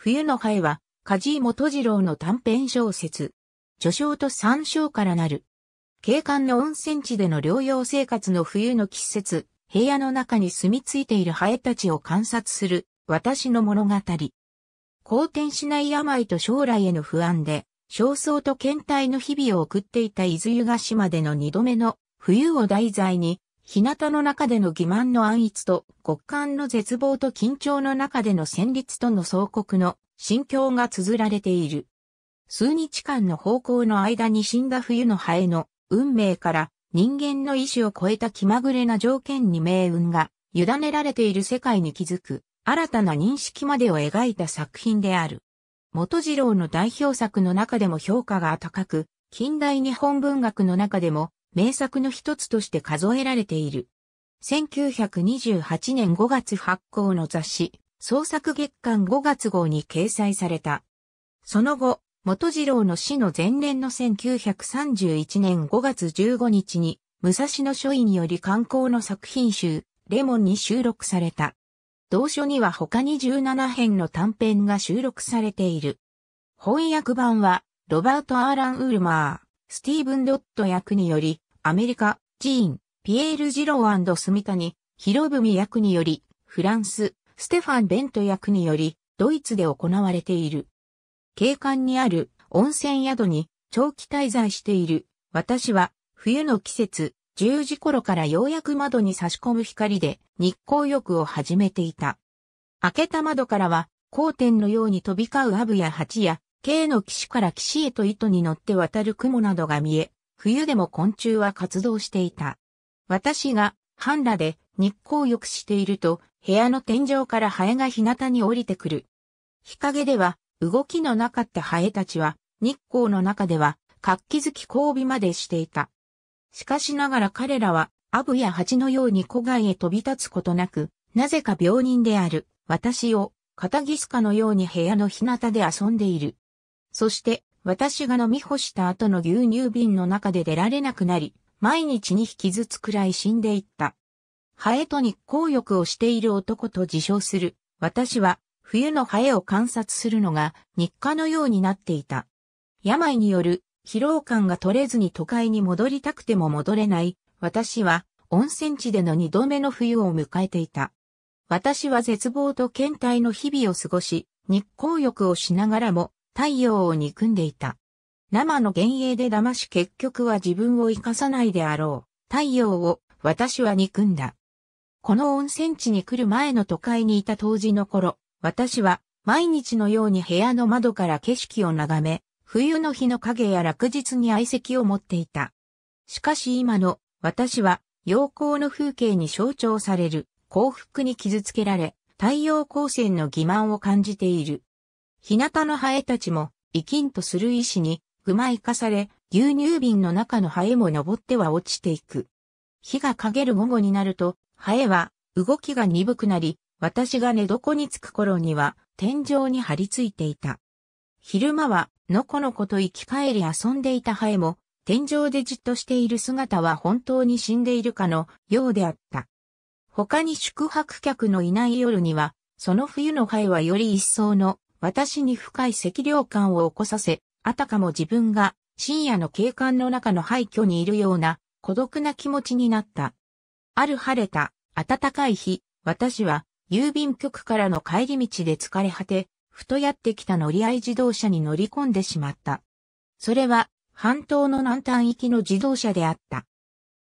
冬のハエは、梶井元次郎の短編小説。序章と三章からなる。景観の温泉地での療養生活の冬の季節、部屋の中に住み着いているハエたちを観察する、私の物語。好転しない病と将来への不安で、焦燥と倦怠の日々を送っていた伊豆湯ヶ島での二度目の冬を題材に、日向の中での欺瞞の暗逸と、極寒の絶望と緊張の中での戦慄との相国の心境が綴られている。数日間の方向の間に死んだ冬のハエの運命から人間の意志を超えた気まぐれな条件に命運が委ねられている世界に気づく新たな認識までを描いた作品である。元次郎の代表作の中でも評価が高く、近代日本文学の中でも名作の一つとして数えられている。1928年5月発行の雑誌、創作月間5月号に掲載された。その後、元次郎の死の前年の1931年5月15日に、武蔵野書院より刊行の作品集、レモンに収録された。同書には他に17編の短編が収録されている。翻訳版は、ロバート・アーラン・ウルマー。スティーブン・ドット役により、アメリカ、ジーン、ピエール・ジロー住谷、博文役により、フランス、ステファン・ベント役により、ドイツで行われている。景観にある温泉宿に長期滞在している。私は冬の季節、10時頃からようやく窓に差し込む光で日光浴を始めていた。開けた窓からは、光点のように飛び交うアブや蜂や K の岸から岸へと糸に乗って渡る雲などが見え、冬でも昆虫は活動していた。私が、半裸で日光浴していると、部屋の天井からハエが日向に降りてくる。日陰では、動きのなかったハエたちは、日光の中では、活気づき交尾までしていた。しかしながら彼らは、アブや蜂のように古外へ飛び立つことなく、なぜか病人である、私を、片ギスカのように部屋の日向で遊んでいる。そして、私が飲み干した後の牛乳瓶の中で出られなくなり、毎日2匹ずつくらい死んでいった。ハエと日光浴をしている男と自称する。私は、冬のハエを観察するのが日課のようになっていた。病による疲労感が取れずに都会に戻りたくても戻れない。私は、温泉地での二度目の冬を迎えていた。私は絶望と倦怠の日々を過ごし、日光浴をしながらも太陽を憎んでいた。生の幻影で騙し結局は自分を生かさないであろう。太陽を私は憎んだ。この温泉地に来る前の都会にいた当時の頃、私は毎日のように部屋の窓から景色を眺め、冬の日の影や落日に愛席を持っていた。しかし今の私は陽光の風景に象徴される幸福に傷つけられ、太陽光線の欺瞞を感じている。日向のハエたちも、生きんとする石に、ぐまいかされ、牛乳瓶の中のハエも登っては落ちていく。日が陰る午後になると、ハエは、動きが鈍くなり、私が寝床に着く頃には、天井に張り付いていた。昼間は、のこのこと生き返り遊んでいたハエも、天井でじっとしている姿は本当に死んでいるかのようであった。他に宿泊客のいない夜には、その冬のハエはより一層の私に深い赤涼感を起こさせ、あたかも自分が深夜の景観の中の廃墟にいるような孤独な気持ちになった。ある晴れた暖かい日、私は郵便局からの帰り道で疲れ果て、ふとやってきた乗り合い自動車に乗り込んでしまった。それは半島の南端行きの自動車であった。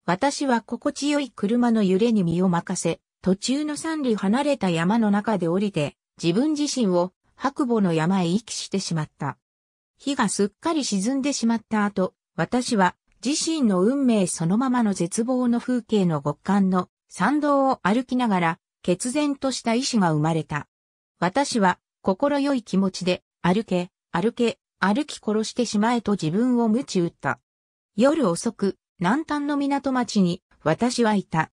私は心地よい車の揺れに身を任せ、途中の三里離れた山の中で降りて、自分自身を白母の山へ行きしてしまった。火がすっかり沈んでしまった後、私は自身の運命そのままの絶望の風景の極寒の参道を歩きながら、決然とした意志が生まれた。私は心よい気持ちで、歩け、歩け、歩き殺してしまえと自分を鞭打った。夜遅く、南端の港町に私はいた。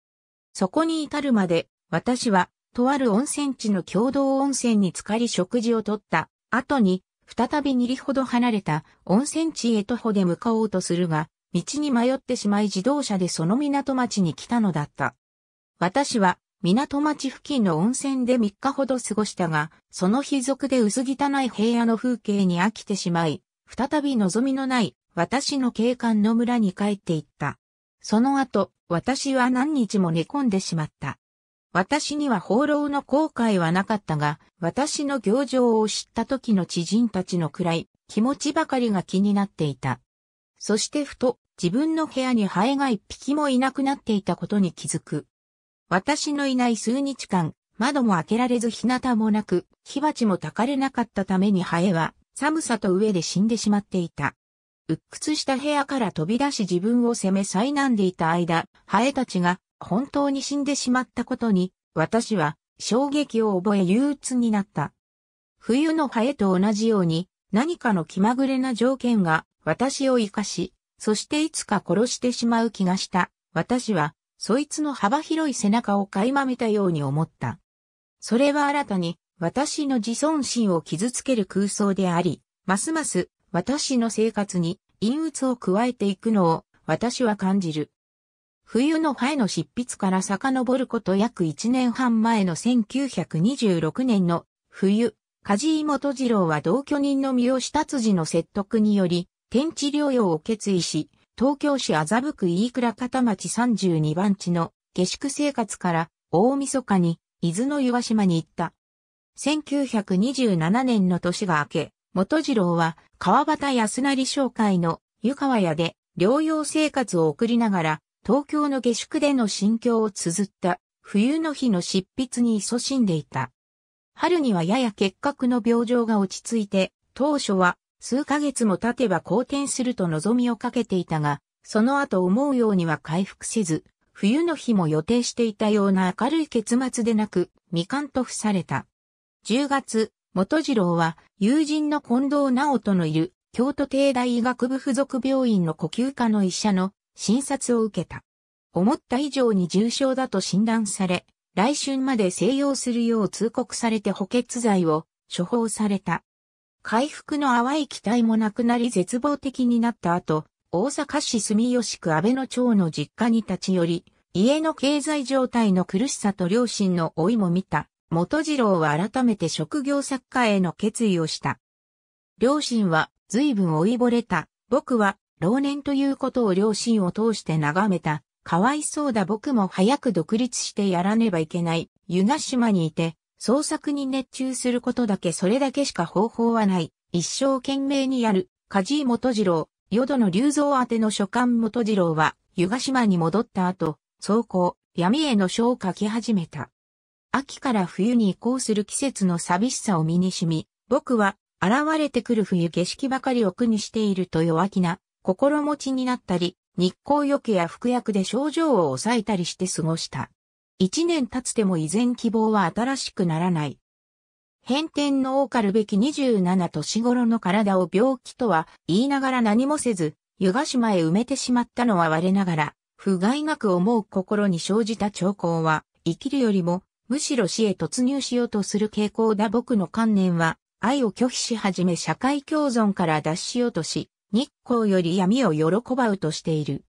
そこに至るまで、私はとある温泉地の共同温泉に浸かり食事をとった後に、再び二里ほど離れた温泉地へ徒歩で向かおうとするが、道に迷ってしまい自動車でその港町に来たのだった。私は港町付近の温泉で3日ほど過ごしたが、その日俗で薄汚い平野の風景に飽きてしまい、再び望みのない私の景観の村に帰っていった。その後、私は何日も寝込んでしまった。私には放浪の後悔はなかったが、私の行情を知った時の知人たちの暗い気持ちばかりが気になっていた。そしてふと自分の部屋にハエが一匹もいなくなっていたことに気づく。私のいない数日間、窓も開けられず日向もなく、火鉢も焚かれなかったためにハエは寒さと上で死んでしまっていた。鬱屈した部屋から飛び出し自分を責め災難でいた間、ハエたちが本当に死んでしまったことに、私は衝撃を覚え憂鬱になった。冬のハエと同じように、何かの気まぐれな条件が私を生かし、そしていつか殺してしまう気がした。私は、そいつの幅広い背中を垣間見たように思った。それは新たに、私の自尊心を傷つける空想であり、ますます私の生活に陰鬱を加えていくのを私は感じる。冬のファエの執筆から遡ること約1年半前の1926年の冬、梶井元次郎は同居人の三好達治の説得により、天地療養を決意し、東京市麻布区飯倉片町32番地の下宿生活から大晦日に伊豆の岩島に行った。1927年の年が明け、元次郎は川端康成商会の湯川屋で療養生活を送りながら東京の下宿での心境を綴った冬の日の執筆に勤しんでいた。春にはやや結核の病状が落ち着いて、当初は数ヶ月も経てば好転すると望みをかけていたが、その後思うようには回復せず、冬の日も予定していたような明るい結末でなく、未完と付された。10月、元次郎は友人の近藤直人のいる京都帝大医学部附属病院の呼吸科の医者の診察を受けた。思った以上に重症だと診断され、来春まで静養するよう通告されて補欠剤を処方された。回復の淡い期待もなくなり絶望的になった後、大阪市住吉区安倍野町の実家に立ち寄り、家の経済状態の苦しさと両親の老いも見た、元次郎は改めて職業作家への決意をした。両親は随分老いぼれた、僕は老年ということを両親を通して眺めた、かわいそうだ僕も早く独立してやらねばいけない、湯ヶ島にいて、創作に熱中することだけそれだけしか方法はない、一生懸命にやる、梶井元次郎、淀の竜像宛ての書簡元次郎は、湯ヶ島に戻った後、走行、闇への書を書き始めた。秋から冬に移行する季節の寂しさを身に染み、僕は現れてくる冬景色ばかりを苦にしていると弱気な心持ちになったり、日光けや服薬で症状を抑えたりして過ごした。一年経つても依然希望は新しくならない。偏見の多かるべき27年頃の体を病気とは言いながら何もせず、湯ヶ島へ埋めてしまったのは我ながら、不甲斐なく思う心に生じた兆候は、生きるよりも、むしろ死へ突入しようとする傾向だ僕の観念は、愛を拒否し始め社会共存から脱しようとし、日光より闇を喜ばうとしている。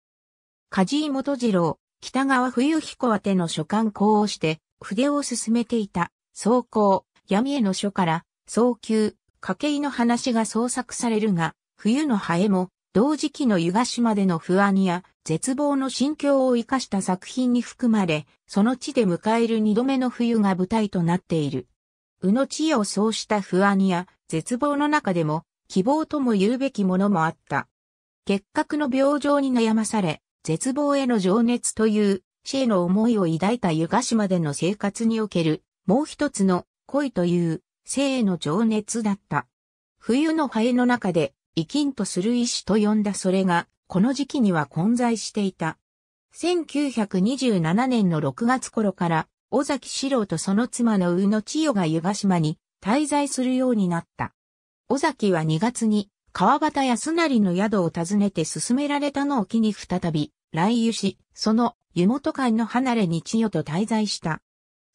梶井元次郎、北川冬彦宛ての書簡行をして、筆を進めていた、草行、闇への書から、早急、家計の話が創作されるが、冬のハエも、同時期の湯ヶ島での不安や絶望の心境を生かした作品に含まれ、その地で迎える二度目の冬が舞台となっている。宇野地をそうした不安や絶望の中でも、希望とも言うべきものもあった。結核の病状に悩まされ、絶望への情熱という死への思いを抱いた湯ヶ島での生活における、もう一つの恋という生への情熱だった。冬のハエの中で、生きんとする意志と呼んだそれが、この時期には混在していた。1927年の6月頃から、尾崎史郎とその妻の宇野千代が湯ヶ島に滞在するようになった。尾崎は2月に川端康成の宿を訪ねて勧められたのを機に再び来遊し、その湯本館の離れに千代と滞在した。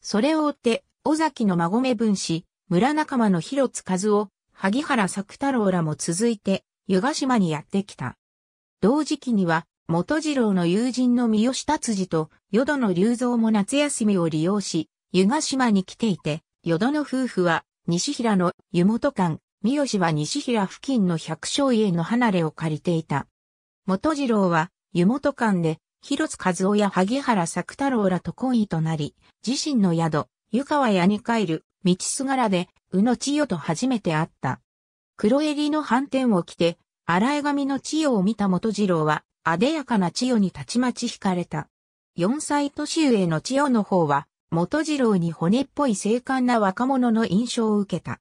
それを追って、尾崎の孫目分子、村仲間の広津和夫、萩原作太郎らも続いて、湯ヶ島にやってきた。同時期には、元次郎の友人の三好達次と、淀の龍三も夏休みを利用し、湯ヶ島に来ていて、淀の夫婦は、西平の湯本館、三好は西平付近の百姓家の離れを借りていた。元次郎は湯本館で広津和夫や萩原作太郎らと懇意となり、自身の宿、湯川屋に帰る道すがらで宇野千代と初めて会った。黒襟の反転を着て、洗い髪の千代を見た元次郎は、あでやかな千代にたちまち惹かれた。四歳年上の千代の方は、元次郎に骨っぽい精悍な若者の印象を受けた。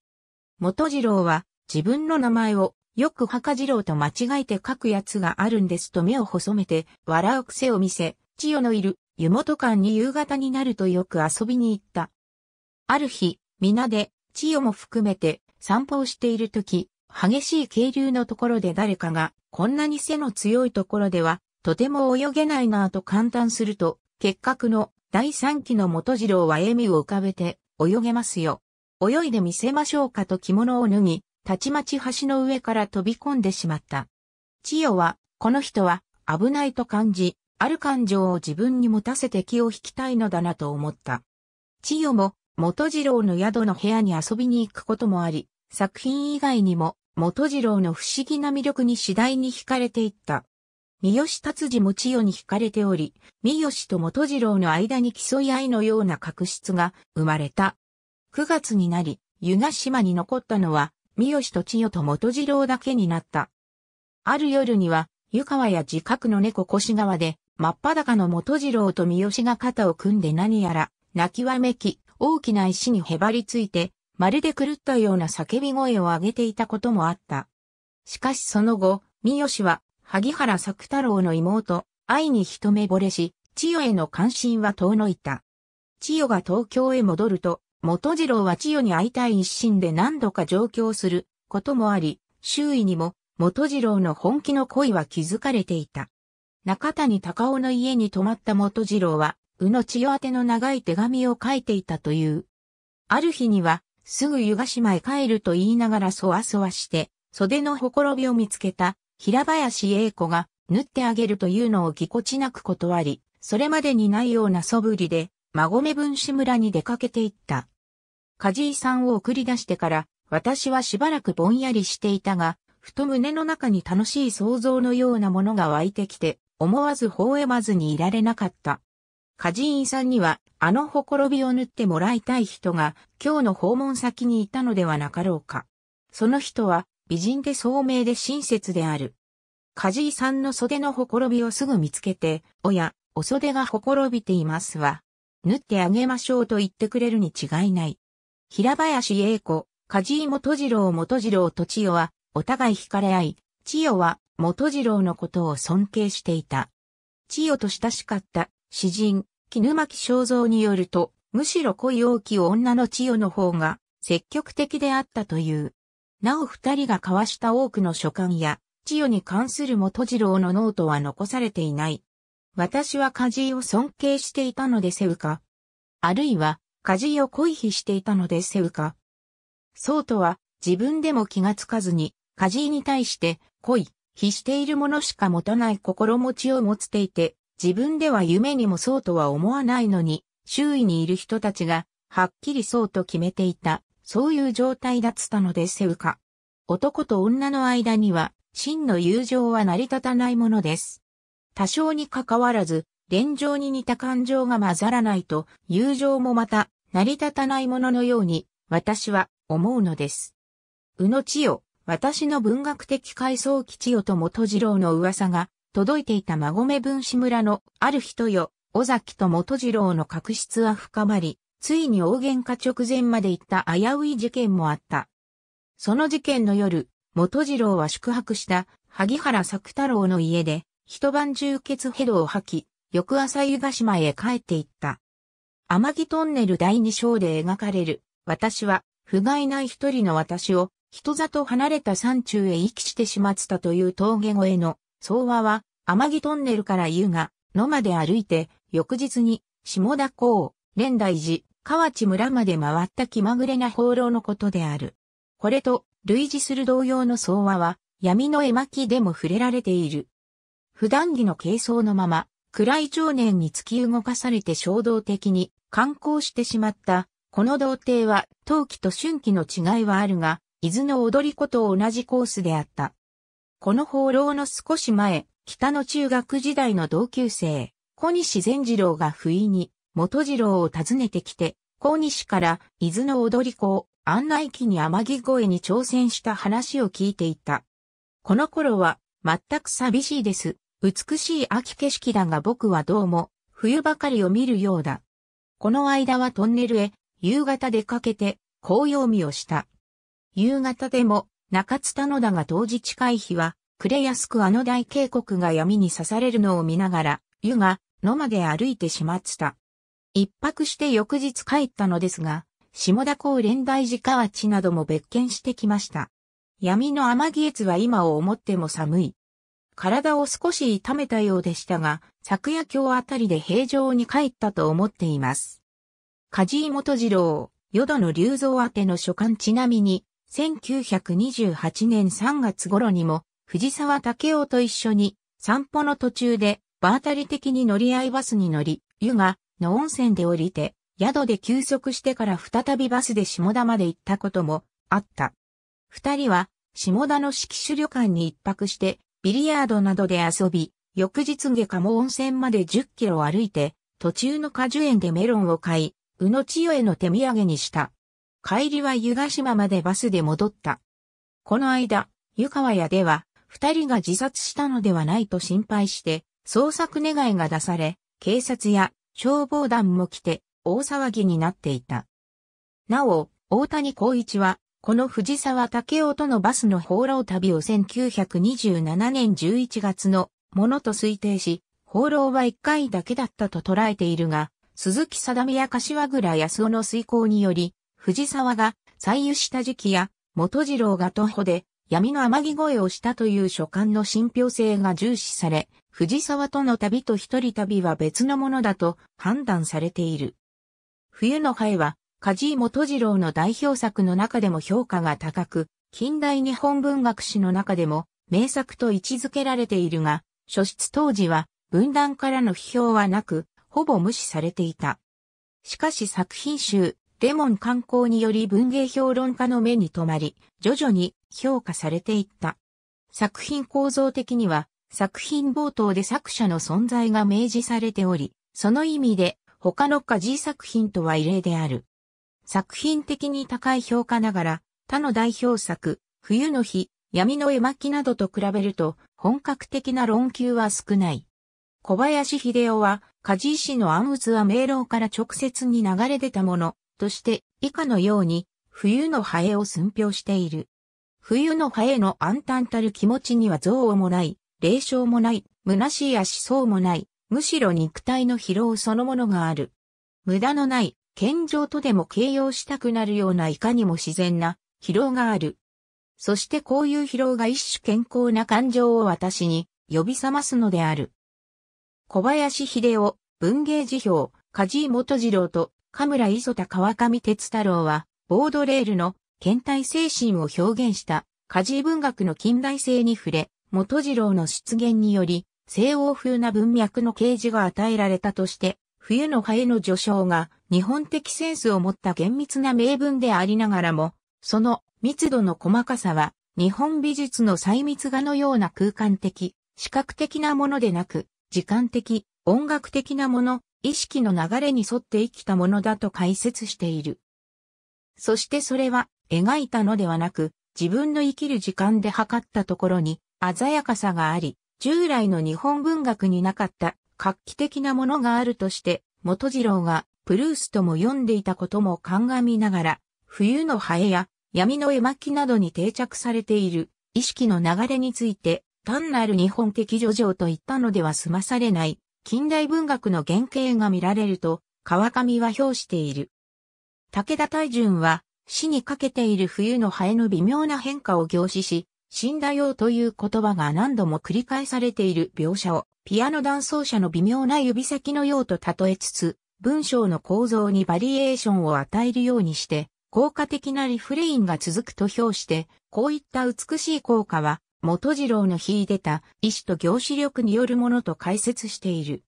元次郎は自分の名前をよく墓次郎と間違えて書くやつがあるんですと目を細めて笑う癖を見せ、千代のいる湯本館に夕方になるとよく遊びに行った。ある日、皆で千代も含めて散歩をしているとき、激しい渓流のところで誰かが、こんなに背の強いところでは、とても泳げないなぁと感嘆すると、結核の第三期の元次郎は笑みを浮かべて、泳げますよ。泳いでみせましょうかと着物を脱ぎ、たちまち橋の上から飛び込んでしまった。千代は、この人は危ないと感じ、ある感情を自分に持たせて気を引きたいのだなと思った。千代も、元次郎の宿の部屋に遊びに行くこともあり、作品以外にも、元次郎の不思議な魅力に次第に惹かれていった。三好達治も千代に惹かれており、三好と元次郎の間に競い合いのような確執が生まれた。9月になり、湯ヶ島に残ったのは、三好と千代と元次郎だけになった。ある夜には、湯川や自覚の猫腰川で、真っ裸の元次郎と三好が肩を組んで何やら、泣きわめき、大きな石にへばりついて、まるで狂ったような叫び声を上げていたこともあった。しかしその後、三好は、萩原作太郎の妹、愛に一目惚れし、千代への関心は遠のいた。千代が東京へ戻ると、元次郎は千代に会いたい一心で何度か上京することもあり、周囲にも元次郎の本気の恋は気づかれていた。中谷高尾の家に泊まった元次郎は、宇野千代宛の長い手紙を書いていたという。ある日には、すぐ湯ヶ島へ帰ると言いながらそわそわして、袖のほころびを見つけた平林英子が縫ってあげるというのをぎこちなく断り、それまでにないような素振りで、孫目分子村に出かけていった。梶井さんを送り出してから、私はしばらくぼんやりしていたが、ふと胸の中に楽しい想像のようなものが湧いてきて、思わず微笑まずにいられなかった。梶井さんには、あのほころびを塗ってもらいたい人が、今日の訪問先にいたのではなかろうか。その人は、美人で聡明で親切である。梶井さんの袖のほころびをすぐ見つけて、おや、お袖がほころびていますわ。縫ってあげましょうと言ってくれるに違いない。平林英子、梶井元次郎元次郎と千代は、お互い惹かれ合い、千代は元次郎のことを尊敬していた。千代と親しかった詩人、絹巻正蔵によると、むしろ恋多き女の千代の方が積極的であったという。なお二人が交わした多くの書簡や、千代に関する元次郎のノートは残されていない。私は梶井を尊敬していたのでせうか。あるいは、家事を恋避していたのでセウカ。そうとは自分でも気がつかずに、家事に対して恋、避しているものしか持たない心持ちを持っていて、自分では夢にもそうとは思わないのに、周囲にいる人たちが、はっきりそうと決めていた、そういう状態だったのでセウカ。男と女の間には、真の友情は成り立たないものです。多少に関わらず、現状に似た感情が混ざらないと、友情もまた、成り立たないもののように、私は思うのです。宇野千代、私の文学的回想基千代と元次郎の噂が、届いていた馬込文子村の、ある人よ、尾崎と元次郎の確執は深まり、ついに大喧嘩直前まで行った危うい事件もあった。その事件の夜、元次郎は宿泊した、萩原作太郎の家で、一晩中血ヘドを吐き、翌朝湯ヶ島へ帰っていった。天城トンネル第2章で描かれる、私は、不甲斐ない一人の私を、人里離れた山中へ行きしてしまったという峠越えの、相和は、天城トンネルから湯が、野まで歩いて、翌日に、下田港、蓮大寺、河内村まで回った気まぐれな放浪のことである。これと、類似する同様の相和は、闇の絵巻でも触れられている。普段着の軽装のまま、暗い長年に突き動かされて衝動的に観光してしまった。この童貞は、冬季と春季の違いはあるが、伊豆の踊り子と同じコースであった。この放浪の少し前、北の中学時代の同級生、小西善次郎が不意に、元次郎を訪ねてきて、小西から伊豆の踊り子を案内機に天城越えに挑戦した話を聞いていた。この頃は、全く寂しいです。美しい秋景色だが僕はどうも、冬ばかりを見るようだ。この間はトンネルへ、夕方出かけて、紅葉見をした。夕方でも、中津田野だが当時近い日は、暮れやすくあの大渓谷が闇に刺されるのを見ながら、湯が、野まで歩いてしまった。一泊して翌日帰ったのですが、下田港連大寺河内なども別件してきました。闇の天木越は今を思っても寒い。体を少し痛めたようでしたが、昨夜今日あたりで平常に帰ったと思っています。梶井元次郎、淀野隆三宛ての書簡ちなみに、1928年3月頃にも、藤沢武雄と一緒に、散歩の途中で、場当たり的に乗り合いバスに乗り、湯が、の温泉で降りて、宿で休息してから再びバスで下田まで行ったことも、あった。二人は、下田の式種旅館に一泊して、ビリヤードなどで遊び、翌日下鴨温泉まで10キロ歩いて、途中の果樹園でメロンを買い、宇野千代への手土産にした。帰りは湯ヶ島までバスで戻った。この間、湯川屋では、二人が自殺したのではないと心配して、捜索願いが出され、警察や消防団も来て、大騒ぎになっていた。なお、大谷光一は、この藤沢武雄とのバスの放浪旅を1927年11月のものと推定し、放浪は1回だけだったと捉えているが、鈴木定宮や柏倉康夫の遂行により、藤沢が採油した時期や、元次郎が徒歩で闇の天城越えをしたという書簡の信憑性が重視され、藤沢との旅と一人旅は別のものだと判断されている。冬のハは梶井元次郎の代表作の中でも評価が高く、近代日本文学史の中でも名作と位置づけられているが、初出当時は文壇からの批評はなく、ほぼ無視されていた。しかし作品集、レモン観光により文芸評論家の目に留まり、徐々に評価されていった。作品構造的には、作品冒頭で作者の存在が明示されており、その意味で他の家事作品とは異例である。作品的に高い評価ながら、他の代表作、冬の日、闇の絵巻などと比べると、本格的な論求は少ない。小林秀夫は、梶井氏の暗鬱は明朗から直接に流れ出たもの、として、以下のように、冬のハエを寸評している。冬のハエの暗淡たる気持ちには憎悪もない、霊障もない、虚しいや思想もない、むしろ肉体の疲労そのものがある。無駄のない、健常とでも形容したくなるようないかにも自然な疲労がある。そしてこういう疲労が一種健康な感情を私に呼び覚ますのである。小林秀夫、文芸辞表、梶井元次郎と、神村磯田川上哲太郎は、ボードレールの倦体精神を表現した梶井文学の近代性に触れ、元次郎の出現により、西欧風な文脈の啓示が与えられたとして、冬のハエの序章が日本的センスを持った厳密な名文でありながらも、その密度の細かさは日本美術の細密画のような空間的、視覚的なものでなく、時間的、音楽的なもの、意識の流れに沿って生きたものだと解説している。そしてそれは描いたのではなく、自分の生きる時間で測ったところに鮮やかさがあり、従来の日本文学になかった画期的なものがあるとして、元次郎がプルースとも読んでいたことも鑑みながら、冬のハエや闇の絵巻などに定着されている意識の流れについて、単なる日本的叙情といったのでは済まされない、近代文学の原型が見られると、川上は評している。武田大順は、死にかけている冬のハエの微妙な変化を凝視し、死んだようという言葉が何度も繰り返されている描写を、ピアノ伴奏者の微妙な指先のようと例えつつ、文章の構造にバリエーションを与えるようにして、効果的なリフレインが続くと評して、こういった美しい効果は、元次郎の秀でた意志と行視力によるものと解説している。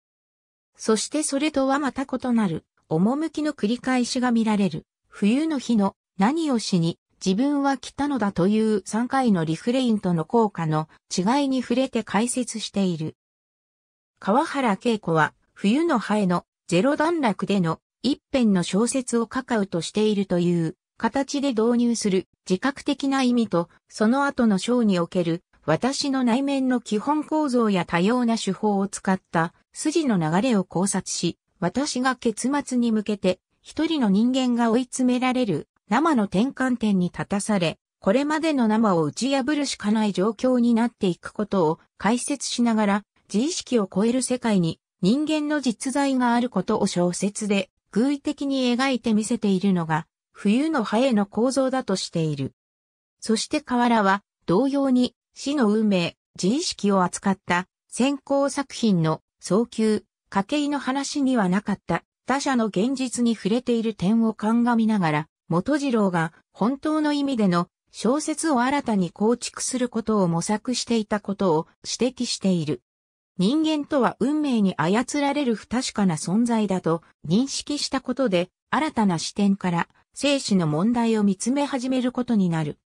そしてそれとはまた異なる、趣の繰り返しが見られる、冬の日の何をしに、自分は来たのだという3回のリフレインとの効果の違いに触れて解説している。川原恵子は冬のハエのゼロ段落での一辺の小説をカカウとしているという形で導入する自覚的な意味とその後の章における私の内面の基本構造や多様な手法を使った筋の流れを考察し、私が結末に向けて一人の人間が追い詰められる生の転換点に立たされ、これまでの生を打ち破るしかない状況になっていくことを解説しながら、自意識を超える世界に人間の実在があることを小説で偶意的に描いて見せているのが、冬のハエの構造だとしている。そして河原は、同様に死の運命、自意識を扱った先行作品の早急、家計の話にはなかった他者の現実に触れている点を鑑みながら、元次郎が本当の意味での小説を新たに構築することを模索していたことを指摘している。人間とは運命に操られる不確かな存在だと認識したことで新たな視点から生死の問題を見つめ始めることになる。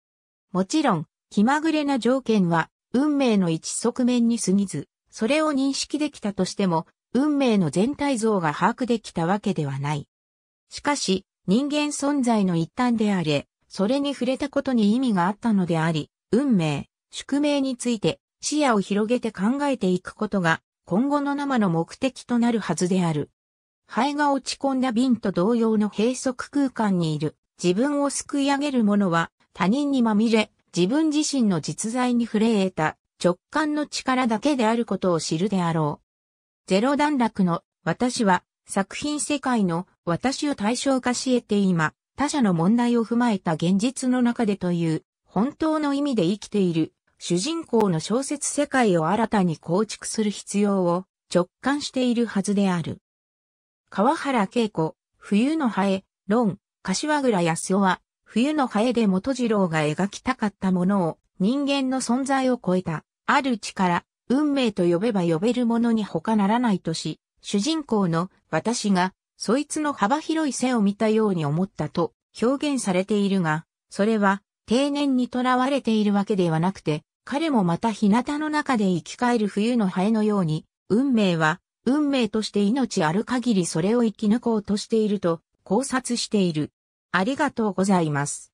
もちろん気まぐれな条件は運命の一側面に過ぎず、それを認識できたとしても運命の全体像が把握できたわけではない。しかし、人間存在の一端であれ、それに触れたことに意味があったのであり、運命、宿命について視野を広げて考えていくことが今後の生の目的となるはずである。肺が落ち込んだ瓶と同様の閉塞空間にいる自分を救い上げる者は他人にまみれ自分自身の実在に触れ得た直感の力だけであることを知るであろう。ゼロ段落の私は作品世界の私を対象化し得て今、他者の問題を踏まえた現実の中でという本当の意味で生きている主人公の小説世界を新たに構築する必要を直感しているはずである。川原恵子、冬のハエ、論、柏倉康夫は、冬のハエで元次郎が描きたかったものを人間の存在を超えた、ある力、運命と呼べば呼べるものに他ならないとし、主人公の私が、そいつの幅広い背を見たように思ったと表現されているが、それは定年にとらわれているわけではなくて、彼もまた日向の中で生き返る冬のハエのように、運命は、運命として命ある限りそれを生き抜こうとしていると考察している。ありがとうございます。